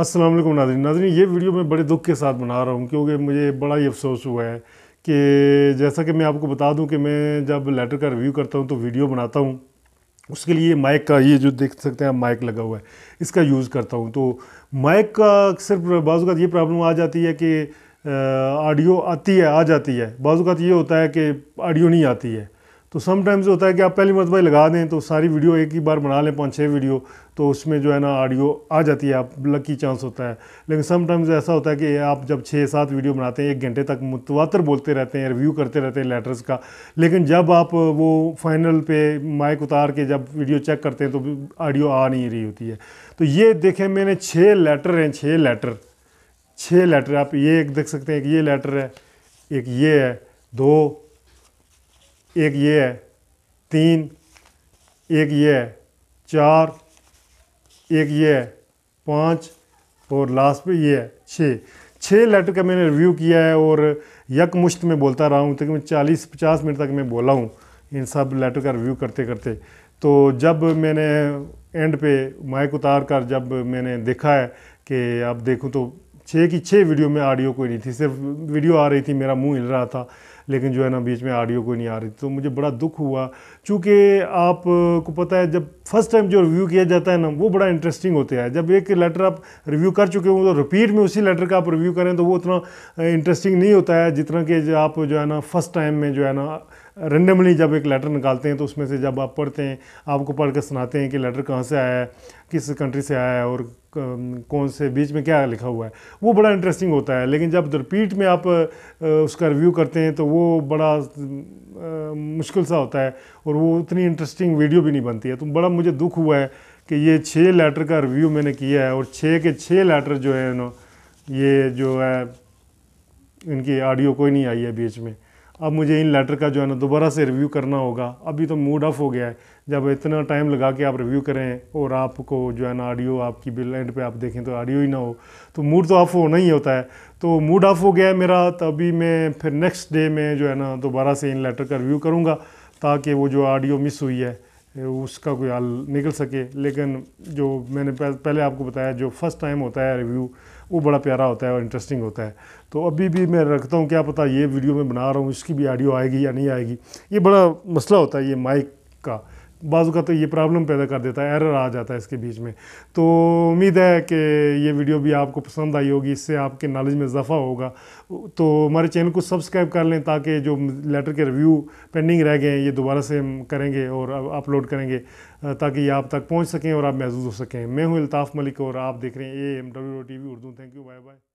अस्सलाम वालेकुम नाजरीन नाजरीन ये वीडियो मैं बड़े दुख के साथ बना रहा हूँ क्योंकि मुझे बड़ा ही अफसोस हुआ है कि जैसा कि मैं आपको बता दूँ कि मैं जब लेटर का रिव्यू करता हूँ तो वीडियो बनाता हूँ उसके लिए माइक का ये जो देख सकते हैं माइक लगा हुआ है इसका यूज़ करता हूँ तो माइक का अक्सर बाज़ात ये प्रॉब्लम आ जाती है कि ऑडियो आती है आ जाती है बाज़ात तो ये होता है कि ऑडियो नहीं आती है तो समटाइम्स होता है कि आप पहली मरतबा लगा दें तो सारी वीडियो एक ही बार बना लें पाँच छः वीडियो तो उसमें जो है ना ऑडियो आ जाती है आप लकी चांस होता है लेकिन समटाइम्स ऐसा होता है कि आप जब छः सात वीडियो बनाते हैं एक घंटे तक मुतवातर बोलते रहते हैं रिव्यू करते रहते हैं लेटर्स का लेकिन जब आप वो फाइनल पे माइक उतार के जब वीडियो चेक करते हैं तो ऑडियो आ नहीं रही होती है तो ये देखें मैंने छः लेटर हैं छः लेटर छः लेटर आप ये एक देख सकते हैं एक ये लेटर है एक ये है दो एक ये है तीन एक ये है चार एक ये है पाँच और लास्ट पे ये है छः छः लेटर का मैंने रिव्यू किया है और यक मुश्त में बोलता रहा हूँ तकरीबन चालीस पचास मिनट तक मैं बोला हूँ इन सब लेटर का रिव्यू करते करते तो जब मैंने एंड पे माइक उतार कर जब मैंने देखा है कि आप देखूँ तो छः की छः वीडियो में ऑडियो कोई नहीं थी सिर्फ वीडियो आ रही थी मेरा मुंह हिल रहा था लेकिन जो है ना बीच में ऑडियो कोई नहीं आ रही तो मुझे बड़ा दुख हुआ चूँकि आपको पता है जब फर्स्ट टाइम जो रिव्यू किया जाता है ना वो बड़ा इंटरेस्टिंग होता है जब एक लेटर आप रिव्यू कर चुके हों तो रिपीट में उसी लेटर का आप रिव्यू करें तो वो उतना इंटरेस्टिंग नहीं होता है जितना कि आप जो है ना फर्स्ट टाइम में जो है ना रेंडमली जब एक लेटर निकालते हैं तो उसमें से जब आप पढ़ते हैं आपको पढ़ कर सुनाते हैं कि लेटर कहाँ से आया है किस कंट्री से आया है और कौन से बीच में क्या लिखा हुआ है वो बड़ा इंटरेस्टिंग होता है लेकिन जब रिपीट में आप उसका रिव्यू करते हैं तो वो वो बड़ा मुश्किल सा होता है और वो उतनी इंटरेस्टिंग वीडियो भी नहीं बनती है तो बड़ा मुझे दुख हुआ है कि ये छः लेटर का रिव्यू मैंने किया है और छः के छः लेटर जो है ना ये जो है इनकी ऑडियो कोई नहीं आई है बीच में अब मुझे इन लेटर का जो है ना दोबारा से रिव्यू करना होगा अभी तो मूड ऑफ हो गया है जब इतना टाइम लगा के आप रिव्यू करें और आपको जो है ना ऑडियो आपकी बिल एंड पे आप देखें तो ऑडियो ही ना हो तो मूड तो ऑफ होना ही होता है तो मूड ऑफ हो गया है मेरा तो अभी मैं फिर नेक्स्ट डे में जो है ना दोबारा से इन लेटर का रिव्यू करूँगा ताकि वो जो ऑडियो मिस हुई है उसका कोई हाल निकल सके लेकिन जो मैंने पहले आपको बताया जो फर्स्ट टाइम होता है रिव्यू वो बड़ा प्यारा होता है और इंटरेस्टिंग होता है तो अभी भी मैं रखता हूँ क्या पता ये वीडियो मैं बना रहा हूँ इसकी भी ऑडियो आएगी या नहीं आएगी ये बड़ा मसला होता है ये माइक का बाज़ू का तो ये प्रॉब्लम पैदा कर देता है एरर आ जाता है इसके बीच में तो उम्मीद है कि ये वीडियो भी आपको पसंद आई होगी इससे आपके नॉलेज में इजाफा होगा तो हमारे चैनल को सब्सक्राइब कर लें ताकि जो लेटर के रिव्यू पेंडिंग रह गए हैं ये दोबारा से करेंगे और अपलोड करेंगे ताकि ये आप तक पहुँच सकें और आप महजूज हो सकें मैं हूँ अल्ताफ़ मलिक और आप देख रहे हैं A M W T V Urdu thank you bye bye